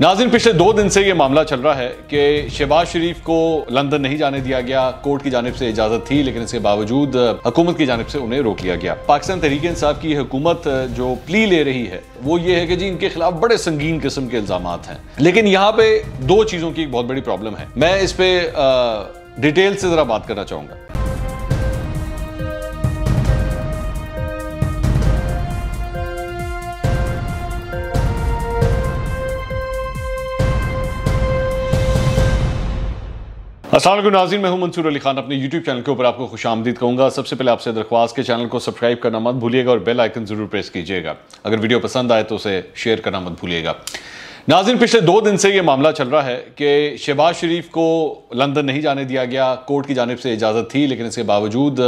नाजिन पिछले दो दिन से ये मामला चल रहा है कि शहबाज शरीफ को लंदन नहीं जाने दिया गया कोर्ट की जानब से इजाज़त थी लेकिन इसके बावजूद हुकूमत की जानब से उन्हें रोक लिया गया पाकिस्तान तहरीक इंसाफ की हुकूमत जो प्ली ले रही है वो ये है कि जी इनके खिलाफ बड़े संगीन किस्म के इल्ज़ाम हैं लेकिन यहाँ पे दो चीज़ों की एक बहुत बड़ी प्रॉब्लम है मैं इस पर डिटेल से ज़रा बात करना चाहूँगा असल नाजीन मैं हूं मंसूर अली खान अपने यूट्यूब चैनल के ऊपर आपको खुश आमदीद कहूँगा सबसे पहले आपसे दरख्वास्त के चैनल को सब्सक्राइब करना मत भूलिएगा और बेल आइकन ज़रूर प्रेस कीजिएगा अगर वीडियो पसंद आए तो उसे शेयर करना मत भूलिएगा नाजिन पिछले दो दिन से ये मामला चल रहा है कि शहबाज शरीफ को लंदन नहीं जाने दिया गया कोर्ट की जानब से इजाज़त थी लेकिन इसके बावजूद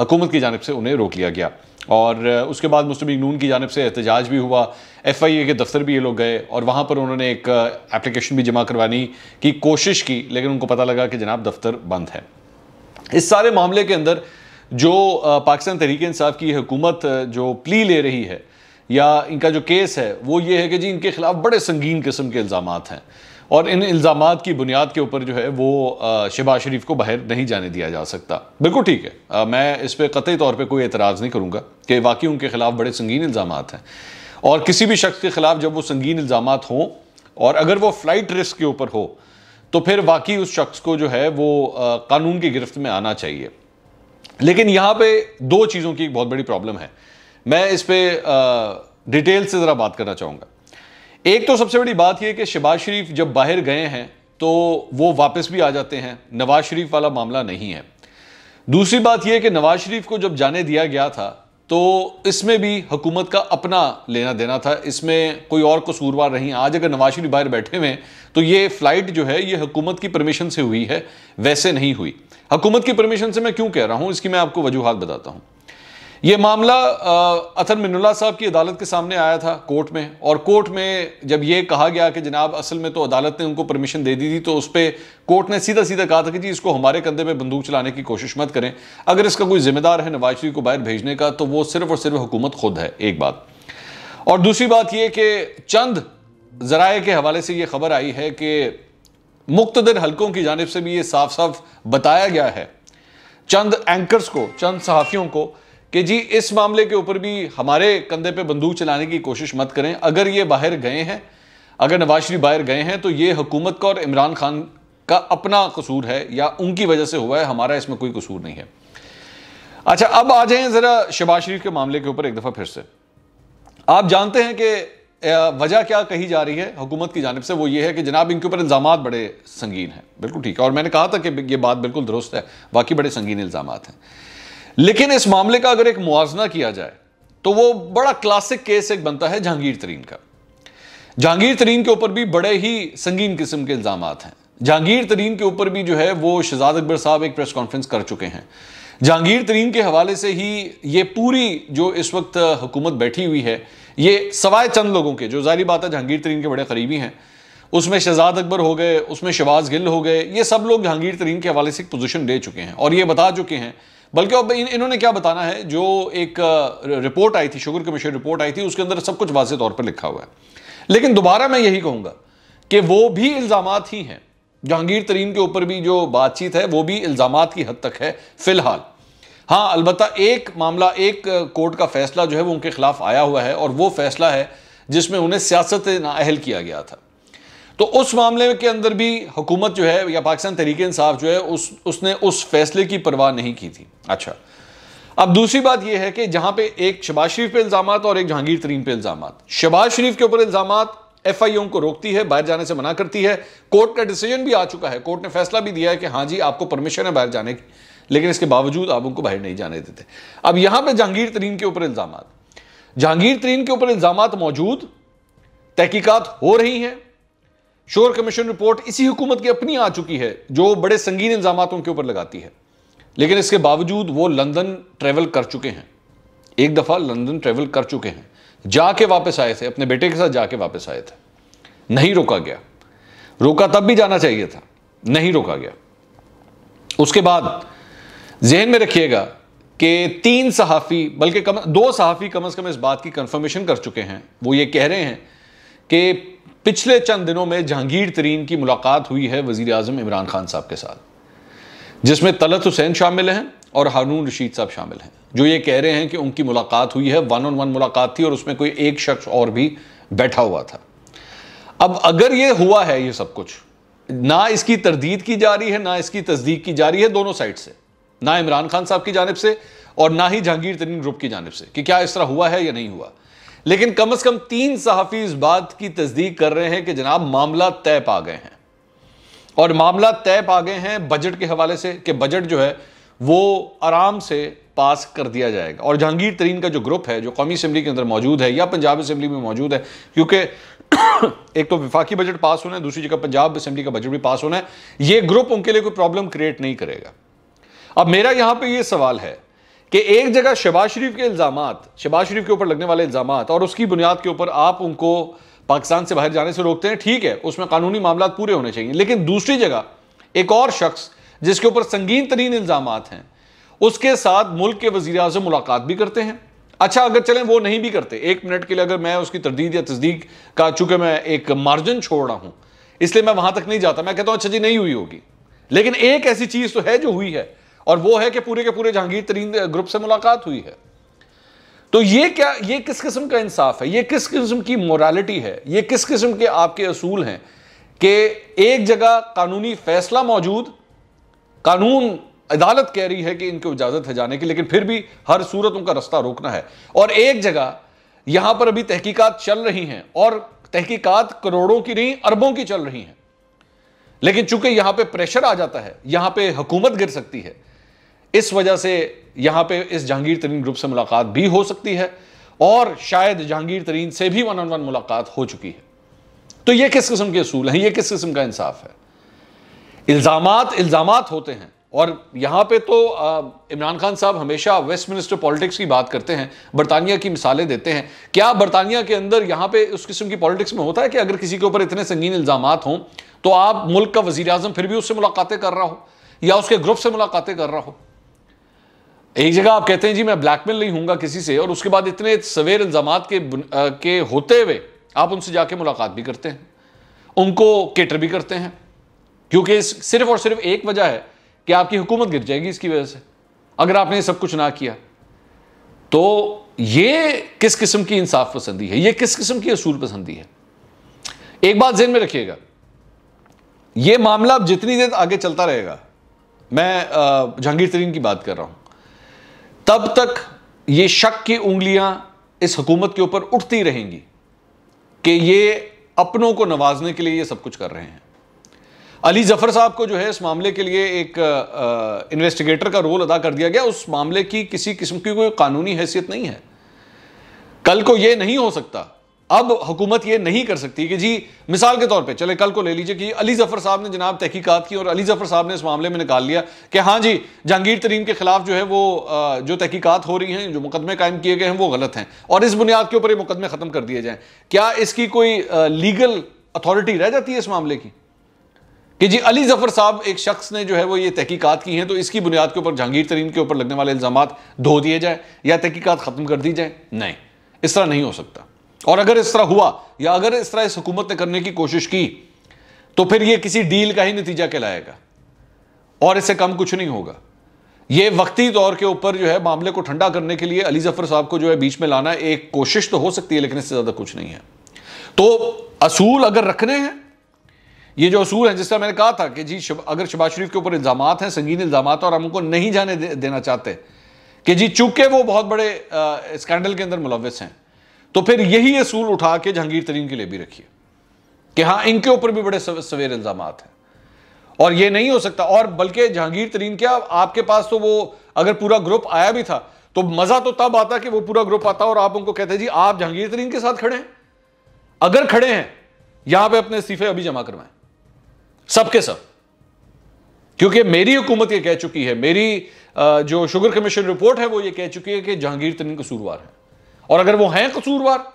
हुकूमत की जानब से उन्हें रोक लिया गया और उसके बाद मुस्लिम लीग नून की जानब से एहतजाज भी हुआ एफ आई ए के दफ्तर भी ये लोग गए और वहाँ पर उन्होंने एक एप्लीकेशन भी जमा करवाने की कोशिश की लेकिन उनको पता लगा कि जनाब दफ्तर बंद है इस सारे मामले के अंदर जो पाकिस्तान तहरीक इंसाफ की हुकूमत जो प्ली ले रही है या इनका जो केस है वो ये है कि जी इनके खिलाफ बड़े संगीन किस्म के इल्ज़ाम हैं और इन इल्ज़ाम की बुनियाद के ऊपर जो है वो शहबाज शरीफ को बाहर नहीं जाने दिया जा सकता बिल्कुल ठीक है आ, मैं इस पर कतई तौर पर कोई एतराज़ नहीं करूँगा कि वाकई उनके ख़िलाफ़ बड़े संगीन इल्ज़ाम हैं और किसी भी शख्स के ख़िलाफ़ जब वो संगीन इल्ज़ाम हों और अगर वो फ़्लाइट रिस्क के ऊपर हो तो फिर वाकई उस शख्स को जो है वो कानून की गिरफ्त में आना चाहिए लेकिन यहाँ पे दो चीज़ों की एक बहुत बड़ी प्रॉब्लम है मैं इस पर डिटेल से ज़रा बात करना चाहूँगा एक तो सबसे बड़ी बात यह कि शबाज शरीफ जब बाहर गए हैं तो वो वापस भी आ जाते हैं नवाज शरीफ वाला मामला नहीं है दूसरी बात यह कि नवाज शरीफ को जब जाने दिया गया था तो इसमें भी हुकूमत का अपना लेना देना था इसमें कोई और कसूरवार नहीं आज अगर नवाज शरीफ बाहर बैठे हुए तो ये फ़्लाइट जो है ये हुकूमत की परमिशन से हुई है वैसे नहीं हुई हुकूमत की परमिशन से मैं क्यों कह रहा हूँ इसकी मैं आपको वजूहत बताता हूँ ये मामला अतर मिनुल्ला साहब की अदालत के सामने आया था कोर्ट में और कोर्ट में जब ये कहा गया कि जनाब असल में तो अदालत ने उनको परमिशन दे दी थी तो उस पर कोर्ट ने सीधा सीधा कहा था कि जी इसको हमारे कंधे में बंदूक चलाने की कोशिश मत करें अगर इसका कोई जिम्मेदार है नवाज शरीफ को बाहर भेजने का तो वो सिर्फ और सिर्फ हुकूमत खुद है एक बात और दूसरी बात यह कि चंद जराए के हवाले से ये खबर आई है कि मुख्तर हलकों की जानब से भी ये साफ साफ बताया गया है चंद एंकर्स को चंद सहाफ़ियों को कि जी इस मामले के ऊपर भी हमारे कंधे पे बंदूक चलाने की कोशिश मत करें अगर ये बाहर गए हैं अगर नवाज शरीफ बाहर गए हैं तो ये हुकूमत का और इमरान खान का अपना कसूर है या उनकी वजह से हुआ है हमारा इसमें कोई कसूर नहीं है अच्छा अब आ जाएं ज़रा शबाज शरीफ के मामले के ऊपर एक दफ़ा फिर से आप जानते हैं कि वजह क्या कही जा रही है हुकूमत की जानब से वो ये है कि जनाब इनके ऊपर इल्ज़ाम बड़े संगीन हैं बिल्कुल ठीक है और मैंने कहा था कि ये बात बिल्कुल दुरुस्त है बाकी बड़े संगीन इल्ज़ाम हैं लेकिन इस मामले का अगर एक मुआजना किया जाए तो वो बड़ा क्लासिक केस एक बनता है जहांगीर तरीन का जहांगीर तरीन के ऊपर भी बड़े ही संगीन किस्म के इल्जाम हैं जहांगीर तरीन के ऊपर भी जो है वो शहजाद अकबर साहब एक प्रेस कॉन्फ्रेंस कर चुके हैं जहांगीर तरीन के हवाले से ही ये पूरी जो इस वक्त हुकूमत बैठी हुई है ये सवाए चंद लोगों के जो जारी बात है जहांगीर तरीन के बड़े करीबी हैं उसमें शहजाद अकबर हो गए उसमें शबाज गिल हो गए ये सब लोग जहांगीर तरीन के हवाले से एक पोजिशन दे चुके हैं और ये बता चुके हैं बल्कि अब इन, इन्होंने क्या बताना है जो एक रिपोर्ट आई थी शुगर कमीशन रिपोर्ट आई थी उसके अंदर सब कुछ वाजे तौर पर लिखा हुआ है लेकिन दोबारा मैं यही कहूँगा कि वो भी इल्ज़ाम ही हैं जहांगीर तरीन के ऊपर भी जो बातचीत है वो भी इल्ज़ाम की हद तक है फिलहाल हाँ अलबत् एक मामला एक कोर्ट का फैसला जो है वो उनके खिलाफ आया हुआ है और वो फैसला है जिसमें उन्हें सियासत नाअहल किया गया था तो उस मामले के अंदर भी हुकूमत जो है या पाकिस्तान तहरीक इंसाफ जो है उस उसने उस फैसले की परवाह नहीं की थी अच्छा अब दूसरी बात यह है कि जहां पे एक शबाज शरीफ पे इल्ज़ाम और एक जहांगीर तरीन पे इल्ज़ाम शबाज शरीफ के ऊपर इल्ज़ाम एफ आई ओ को रोकती है बाहर जाने से मना करती है कोर्ट का डिसीजन भी आ चुका है कोर्ट ने फैसला भी दिया है कि हाँ जी आपको परमिशन है बाहर जाने की लेकिन इसके बावजूद आप उनको बाहर नहीं जाने देते अब यहां पर जहांगीर तरीन के ऊपर इल्ज़ाम जहांगीर तरीन के ऊपर इल्ज़ाम मौजूद तहकीकत हो रही हैं शोर कमीशन रिपोर्ट इसी हुकूमत की अपनी आ चुकी है जो बड़े संगीन इंजामों के ऊपर लगाती है लेकिन इसके बावजूद वो लंदन ट्रेवल कर चुके हैं एक दफ़ा लंदन ट्रेवल कर चुके हैं जाके वापस आए थे अपने बेटे के साथ जाके वापस आए थे नहीं रोका गया रोका तब भी जाना चाहिए था नहीं रोका गया उसके बाद जहन में रखिएगा कि तीन सहाफ़ी बल्कि कम दो सहाफ़ी कम अज़ कम इस बात की कंफर्मेशन कर चुके हैं वो ये कह रहे हैं कि पिछले चंद दिनों में जहांगीर तरीन की मुलाकात हुई है वजीर अजम इमरान खान साहब के साथ जिसमें तलत हुसैन शामिल हैं और हारून रशीद साहब शामिल हैं जो ये कह रहे हैं कि उनकी मुलाकात हुई है वन ऑन वन मुलाकात थी और उसमें कोई एक शख्स और भी बैठा हुआ था अब अगर ये हुआ है ये सब कुछ ना इसकी तरदीद की जा रही है ना इसकी तस्दीक की जा रही है दोनों साइड से ना इमरान खान साहब की जानब से और ना ही जहांगीर तरीन ग्रुप की जानब से कि क्या इस तरह हुआ है या नहीं हुआ लेकिन कम से कम तीन सहाफ़ी इस बात की तस्दीक कर रहे हैं कि जनाब मामला तय पा गए हैं और मामला तय पा गए हैं बजट के हवाले से कि बजट जो है वो आराम से पास कर दिया जाएगा और जहांगीर तरीन का जो ग्रुप है जो कौमी असम्बली के अंदर मौजूद है या पंजाब असम्बली में मौजूद है क्योंकि एक तो विफाकी बजट पास होना है दूसरी जगह पंजाब असम्बली का बजट भी पास होना है ये ग्रुप उनके लिए कोई प्रॉब्लम क्रिएट नहीं करेगा अब मेरा यहाँ पर यह सवाल है कि एक जगह शहबाज शरीफ के इल्ज़ाम शहबाज शरीफ के ऊपर लगने वाले इल्ज़ाम और उसकी बुनियाद के ऊपर आप उनको पाकिस्तान से बाहर जाने से रोकते हैं ठीक है उसमें कानूनी मामला पूरे होने चाहिए लेकिन दूसरी जगह एक और शख्स जिसके ऊपर संगीन तरीन इल्ज़ाम हैं उसके साथ मुल्क के वजी अजम मुलाकात भी करते हैं अच्छा अगर चलें वो नहीं भी करते एक मिनट के लिए अगर मैं उसकी तरदीद या तस्दीक का चूंकि मैं एक मार्जिन छोड़ रहा हूं इसलिए मैं वहां तक नहीं जाता मैं कहता हूं अच्छा जी नहीं हुई होगी लेकिन एक ऐसी चीज़ तो है जो हुई है और वो है कि पूरे के पूरे जहांगीर तरीन ग्रुप से मुलाकात हुई है तो ये क्या ये किस किस्म का इंसाफ है ये किस किस्म की मोरालिटी है ये किस किस्म के आपके असूल हैं कि एक जगह कानूनी फैसला मौजूद कानून अदालत कह रही है कि इनको इजाज़त है जाने की लेकिन फिर भी हर सूरत उनका रास्ता रोकना है और एक जगह यहां पर अभी तहकीकात चल रही हैं और तहकीकात करोड़ों की नहीं अरबों की चल रही हैं लेकिन चूंकि यहां पे प्रेशर आ जाता है यहां पे हुकूमत गिर सकती है इस वजह से यहाँ पे इस जहांगीर तरीन ग्रुप से मुलाकात भी हो सकती है और शायद जहांगीर तरीन से भी वन ऑन वन मुलाकात हो चुकी है तो ये किस किस्म के असूल हैं ये किस किस्म का इंसाफ है इल्ज़ाम इल्ज़ाम होते हैं और यहाँ पे तो इमरान खान साहब हमेशा वेस्ट मिनिस्टर पॉलिटिक्स की बात करते हैं बरतानिया की मिसालें देते हैं क्या बरतानिया के अंदर यहाँ पे उस किस्म की पॉलिटिक्स में होता है कि अगर किसी के ऊपर इतने संगीन इल्ज़ाम हों तो आप मुल्क का वजी अजम फिर भी उससे मुलाकातें कर रहा हो या उसके ग्रुप से मुलाकातें कर रहा हो एक जगह आप कहते हैं जी मैं ब्लैकमेल नहीं हूंगा किसी से और उसके बाद इतने सवेर इल्ज़ाम के के होते हुए आप उनसे जाके मुलाकात भी करते हैं उनको केटर भी करते हैं क्योंकि सिर्फ और सिर्फ एक वजह है कि आपकी हुकूमत गिर जाएगी इसकी वजह से अगर आपने सब कुछ ना किया तो ये किस किस्म की इंसाफ पसंदी है ये किस किस्म की असूल पसंदी है एक बात जहन में रखिएगा ये मामला अब जितनी देर आगे चलता रहेगा मैं जहांगीर तरीन की बात कर रहा हूं तब तक ये शक की उंगलियां इस हुकूमत के ऊपर उठती रहेंगी कि ये अपनों को नवाजने के लिए ये सब कुछ कर रहे हैं अली जफर साहब को जो है इस मामले के लिए एक इन्वेस्टिगेटर का रोल अदा कर दिया गया उस मामले की किसी किस्म की कोई कानूनी हैसियत नहीं है कल को यह नहीं हो सकता अब हुकूमत ये नहीं कर सकती कि जी मिसाल के तौर पे चले कल को ले लीजिए कि अली जफर साहब ने जनाब तहकीकत की और अली जफर साहब ने इस मामले में निकाल लिया कि हाँ जी जहांगीर तरीन के खिलाफ जो है वो जो तहकीकत हो रही हैं जो मुकदमे कायम किए गए हैं वो गलत हैं और इस बुनियाद के ऊपर ये मुकदमे ख़त्म कर दिए जाए क्या इसकी कोई लीगल अथॉरिटी रह जाती है इस मामले की कि जी अली जफर साहब एक शख्स ने जो है वो ये तहकीकत की है तो इसकी बुनियाद के ऊपर जहांगीर तरीन के ऊपर लगने वाले इल्ज़ाम धो दिए जाए या तहकीकत ख़त्म कर दी जाए नहीं इस तरह नहीं हो सकता और अगर इस तरह हुआ या अगर इस तरह इस हुकूमत ने करने की कोशिश की तो फिर यह किसी डील का ही नतीजा कहलाएगा और इससे कम कुछ नहीं होगा ये वक्ती दौर के ऊपर जो है मामले को ठंडा करने के लिए अली जफर साहब को जो है बीच में लाना एक कोशिश तो हो सकती है लेकिन इससे ज़्यादा कुछ नहीं है तो असूल अगर रखने हैं ये जो असूल है जिस तरह मैंने कहा था कि जी शब, अगर शबाज शरीफ के ऊपर इल्ज़ाम हैं संगीन इल्ज़ाम और हम उनको नहीं जाने दे, देना चाहते कि जी चूंकि वो बहुत बड़े स्कैंडल के अंदर मुलविस हैं तो फिर यही असूल उठा के जहांगीर तरीन के लिए भी रखिए कि हाँ इनके ऊपर भी बड़े सवेर इल्ज़ाम हैं और ये नहीं हो सकता और बल्कि जहांगीर तरीन क्या आपके पास तो वो अगर पूरा ग्रुप आया भी था तो मज़ा तो तब आता कि वो पूरा ग्रुप आता और आप उनको कहते जी आप जहांगीर तरीन के साथ खड़े हैं अगर खड़े हैं यहां पे अपने इस्तीफे अभी जमा करवाएं सबके सब क्योंकि मेरी हुकूमत ये कह चुकी है मेरी जो शुगर कमीशन रिपोर्ट है वो ये कह चुकी है कि जहांगीर तरीन कसूरवार है और अगर वो हैं कसूरवार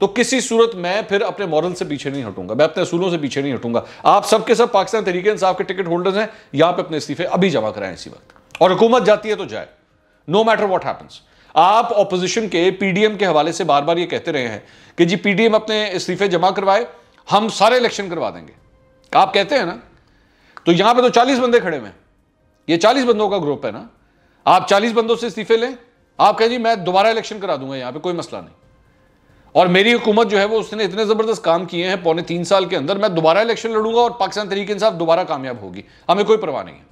तो किसी सूरत में फिर अपने मॉरल से पीछे नहीं हटूंगा मैं अपने असूलों से पीछे नहीं हटूंगा आप सबके सब पाकिस्तान तरीके इंसाफ के टिकट होल्डर्स हैं यहां पे अपने इस्तीफे अभी जमा कराएं इसी वक्त और हुकूमत जाती है तो जाए नो मैटर वॉट हैपन्स आप ऑपोजिशन के पीडीएम के हवाले से बार बार ये कहते रहे हैं कि जी पीडीएम अपने इस्तीफे जमा करवाए हम सारे इलेक्शन करवा देंगे आप कहते हैं ना तो यहां पर तो चालीस बंदे खड़े हुए ये चालीस बंदों का ग्रुप है ना आप चालीस बंदों से इस्तीफे लें आप कहें जी मैं दोबारा इलेक्शन करा दूंगा यहां पे कोई मसला नहीं और मेरी हुकूमत जो है वो उसने इतने ज़बरदस्त काम किए हैं पौने तीन साल के अंदर मैं दोबारा इलेक्शन लड़ूंगा और पाकिस्तान तरीके इंसाफ दोबारा कामयाब होगी हमें कोई परवाह नहीं है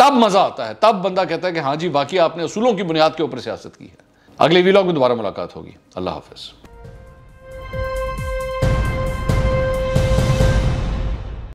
तब मज़ा आता है तब बंदा कहता है कि हाँ जी बाकी आपने असूलों की बुनियाद के ऊपर सियासत की है अगले वीलॉग में दोबारा मुलाकात होगी अल्लाह हाफिज़